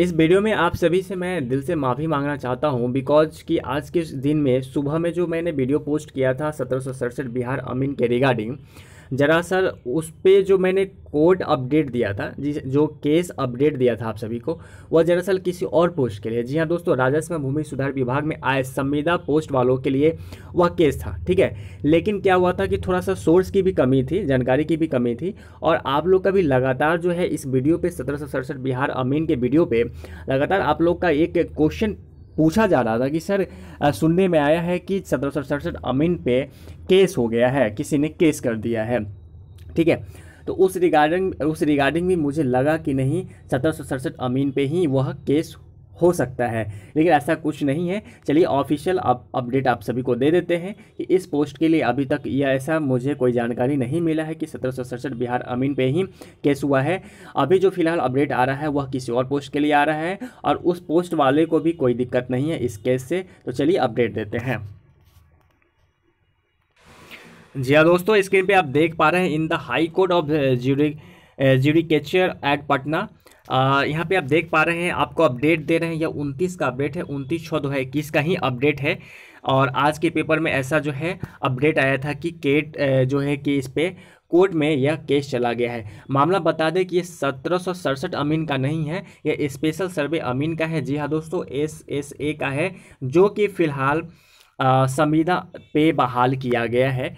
इस वीडियो में आप सभी से मैं दिल से माफ़ी मांगना चाहता हूं बिकॉज कि आज के दिन में सुबह में जो मैंने वीडियो पोस्ट किया था सत्रह बिहार अमीन के रिगार्डिंग ज़रा सर उस पर जो मैंने कोर्ट अपडेट दिया था जिस जो केस अपडेट दिया था आप सभी को वह दरअसल किसी और पोस्ट के लिए जी हाँ दोस्तों राजस्व भूमि सुधार विभाग में आए संविदा पोस्ट वालों के लिए वह केस था ठीक है लेकिन क्या हुआ था कि थोड़ा सा सोर्स की भी कमी थी जानकारी की भी कमी थी और आप लोग का भी लगातार जो है इस वीडियो पे सत्रह बिहार अमीन के वीडियो पे लगातार आप लोग का एक क्वेश्चन पूछा जा रहा था कि सर सुनने में आया है कि सत्रह सौ सड़सठ अमीन पे केस हो गया है किसी ने केस कर दिया है ठीक है तो उस रिगार्डिंग उस रिगार्डिंग भी मुझे लगा कि नहीं सत्रह सौ सड़सठ अमीन पे ही वह केस हो सकता है लेकिन ऐसा कुछ नहीं है चलिए ऑफिशियल आप अपडेट आप सभी को दे देते हैं कि इस पोस्ट के लिए अभी तक यह ऐसा मुझे कोई जानकारी नहीं मिला है कि सत्रह बिहार अमीन पे ही केस हुआ है अभी जो फिलहाल अपडेट आ रहा है वह किसी और पोस्ट के लिए आ रहा है और उस पोस्ट वाले को भी कोई दिक्कत नहीं है इस केस से तो चलिए अपडेट देते हैं जी हाँ दोस्तों स्क्रीन पर आप देख पा रहे हैं in the high court of judicature at Patna यहाँ पे आप देख पा रहे हैं आपको अपडेट दे रहे हैं यह 29 का अपडेट है 29 छः दो है इक्कीस का ही अपडेट है और आज के पेपर में ऐसा जो है अपडेट आया था कि केट जो है कि इस पर कोर्ट में यह केस चला गया है मामला बता दें कि ये सत्रह अमीन का नहीं है यह स्पेशल सर्वे अमीन का है जी हाँ दोस्तों एस एस ए का है जो कि फ़िलहाल संविदा पे बहाल किया गया है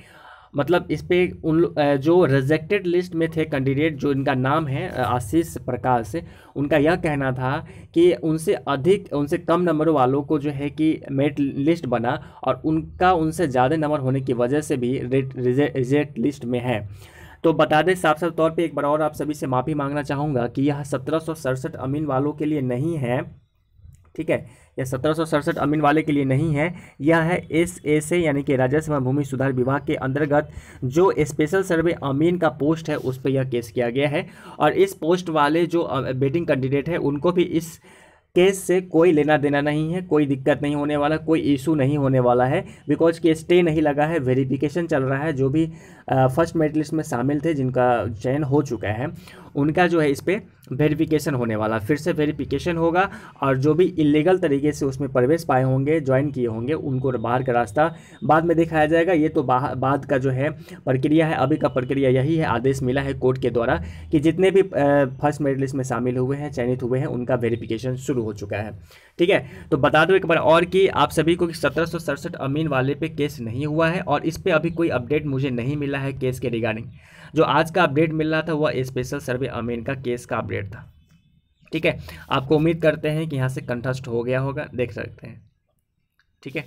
मतलब इस पे उन जो रिजेक्टेड लिस्ट में थे कैंडिडेट जो इनका नाम है आशीष प्रकाश उनका यह कहना था कि उनसे अधिक उनसे कम नंबर वालों को जो है कि मेट लिस्ट बना और उनका उनसे ज़्यादा नंबर होने की वजह से भी रिजेक्ट लिस्ट में है तो बता दें साफ साफ तौर पे एक बार और आप सभी से माफ़ी मांगना चाहूँगा कि यह सत्रह अमीन वालों के लिए नहीं है ठीक है यह सत्रह अमीन वाले के लिए नहीं है यह है एस एस ए यानी कि राजस्व भूमि सुधार विभाग के अंतर्गत जो स्पेशल सर्वे अमीन का पोस्ट है उस पर यह केस किया गया है और इस पोस्ट वाले जो बेटिंग कैंडिडेट है उनको भी इस केस से कोई लेना देना नहीं है कोई दिक्कत नहीं होने वाला कोई इशू नहीं होने वाला है बिकॉज केस स्टे नहीं लगा है वेरिफिकेशन चल रहा है जो भी फर्स्ट मेडलिस्ट में शामिल थे जिनका चयन हो चुका है उनका जो है इस पर वेरिफिकेशन होने वाला फिर से वेरिफिकेशन होगा और जो भी इलीगल तरीके से उसमें प्रवेश पाए होंगे ज्वाइन किए होंगे उनको बाहर का रास्ता बाद में दिखाया जाएगा ये तो बाद का जो है प्रक्रिया है अभी का प्रक्रिया यही है आदेश मिला है कोर्ट के द्वारा कि जितने भी फर्स्ट मेडल लिस्ट में शामिल हुए हैं चयनित हुए हैं उनका वेरिफिकेशन शुरू हो चुका है ठीक है तो बता दो एक बार और कि आप सभी को सत्रह अमीन वाले पे केस नहीं हुआ है और इस पर अभी कोई अपडेट मुझे नहीं मिला है केस के रिगार्डिंग जो आज का अपडेट मिल रहा था वह स्पेशल सर्वे अमीन का केस का अपडेट था ठीक है आपको उम्मीद करते हैं कि यहाँ से कंठस्ट हो गया होगा देख सकते हैं ठीक है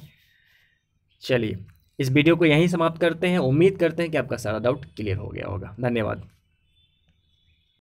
चलिए इस वीडियो को यहीं समाप्त करते हैं उम्मीद करते हैं कि आपका सारा डाउट क्लियर हो गया होगा धन्यवाद